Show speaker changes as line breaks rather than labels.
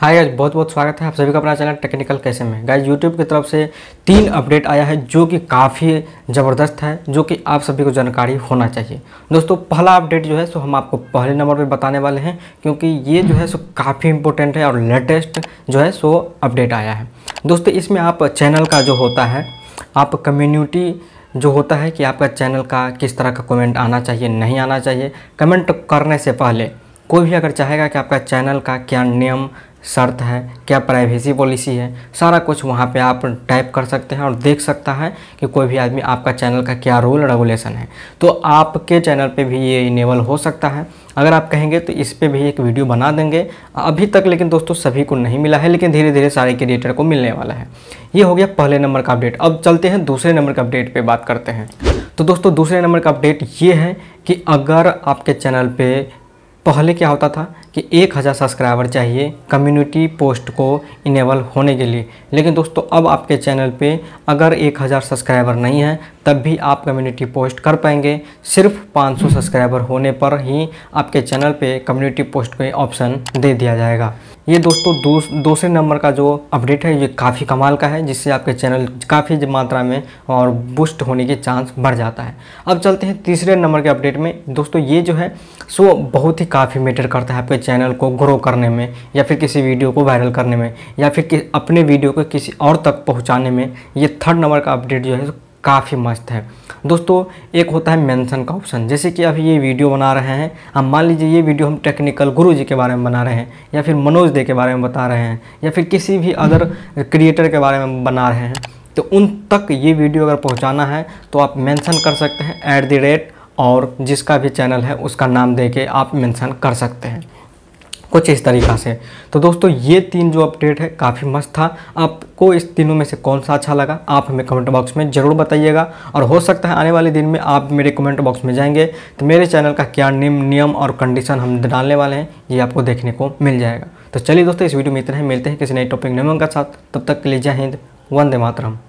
hi guys बहुत बहुत स्वागत है आप सभी का अपना चैनल टेक्निकल कैसे में गाइज यूट्यूब की तरफ से तीन अपडेट आया है जो कि काफ़ी ज़बरदस्त है जो कि आप सभी को जानकारी होना चाहिए दोस्तों पहला अपडेट जो है सो हम आपको पहले नंबर पे बताने वाले हैं क्योंकि ये जो है सो काफ़ी इंपॉर्टेंट है और लेटेस्ट जो है सो अपडेट आया है दोस्तों इसमें आप चैनल का जो होता है आप कम्यूनिटी जो होता है कि आपका चैनल का किस तरह का कमेंट आना चाहिए नहीं आना चाहिए कमेंट करने से पहले कोई भी अगर चाहेगा कि आपका चैनल का क्या नियम शर्त है क्या प्राइवेसी पॉलिसी है सारा कुछ वहाँ पे आप टाइप कर सकते हैं और देख सकता है कि कोई भी आदमी आपका चैनल का क्या रूल रेगुलेशन है तो आपके चैनल पे भी ये इनेबल हो सकता है अगर आप कहेंगे तो इस पर भी एक वीडियो बना देंगे अभी तक लेकिन दोस्तों सभी को नहीं मिला है लेकिन धीरे धीरे सारे क्रिएटर को मिलने वाला है ये हो गया पहले नंबर का अपडेट अब चलते हैं दूसरे नंबर का अपडेट पर बात करते हैं तो दोस्तों दूसरे नंबर का अपडेट ये है कि अगर आपके चैनल पर पहले क्या होता था कि 1000 सब्सक्राइबर चाहिए कम्युनिटी पोस्ट को इनेबल होने के लिए लेकिन दोस्तों अब आपके चैनल पे अगर 1000 सब्सक्राइबर नहीं है तब भी आप कम्युनिटी पोस्ट कर पाएंगे सिर्फ 500 सब्सक्राइबर होने पर ही आपके चैनल पे कम्युनिटी पोस्ट का ऑप्शन दे दिया जाएगा ये दोस्तों दूसरे नंबर का जो अपडेट है ये काफ़ी कमाल का है जिससे आपके चैनल काफ़ी मात्रा में और बूस्ट होने के चांस बढ़ जाता है अब चलते हैं तीसरे नंबर के अपडेट में दोस्तों ये जो है सो बहुत ही काफ़ी मैटर करता है आपके चैनल को ग्रो करने में या फिर किसी वीडियो को वायरल करने में या फिर अपने वीडियो को किसी और तक पहुँचाने में ये थर्ड नंबर का अपडेट जो है काफ़ी मस्त है दोस्तों एक होता है मेंशन का ऑप्शन जैसे कि अभी ये वीडियो बना रहे हैं हम मान लीजिए ये वीडियो हम टेक्निकल गुरु जी के बारे में बना रहे हैं या फिर मनोज दे के बारे में बता रहे हैं या फिर किसी भी अदर क्रिएटर के बारे में बना रहे हैं तो उन तक ये वीडियो अगर पहुँचाना है तो आप मैंसन कर सकते हैं ऐट दी रेट और जिसका भी चैनल है उसका नाम दे के आप मैंसन कर सकते हैं कुछ इस तरीका से तो दोस्तों ये तीन जो अपडेट है काफ़ी मस्त था आपको इस तीनों में से कौन सा अच्छा लगा आप हमें कमेंट बॉक्स में ज़रूर बताइएगा और हो सकता है आने वाले दिन में आप मेरे कमेंट बॉक्स में जाएंगे तो मेरे चैनल का क्या नियम नियम और कंडीशन हम डालने वाले हैं ये आपको देखने को मिल जाएगा तो चलिए दोस्तों इस वीडियो में इतना ही मिलते हैं किसी नए टॉपिक नियमों के साथ तब तक के लिए जय हिंद वंदे मातरम